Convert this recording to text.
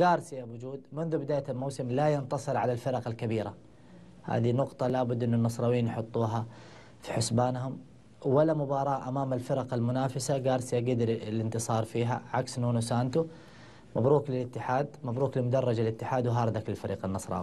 جارسيا بوجود منذ بداية الموسم لا ينتصر على الفرق الكبيرة هذه نقطة لابد أن النصراويين يحطوها في حسبانهم ولا مباراة أمام الفرق المنافسة جارسيا قدر الانتصار فيها عكس نونو سانتو مبروك للاتحاد مبروك لمدرج الاتحاد وهاردك للفريق النصراوي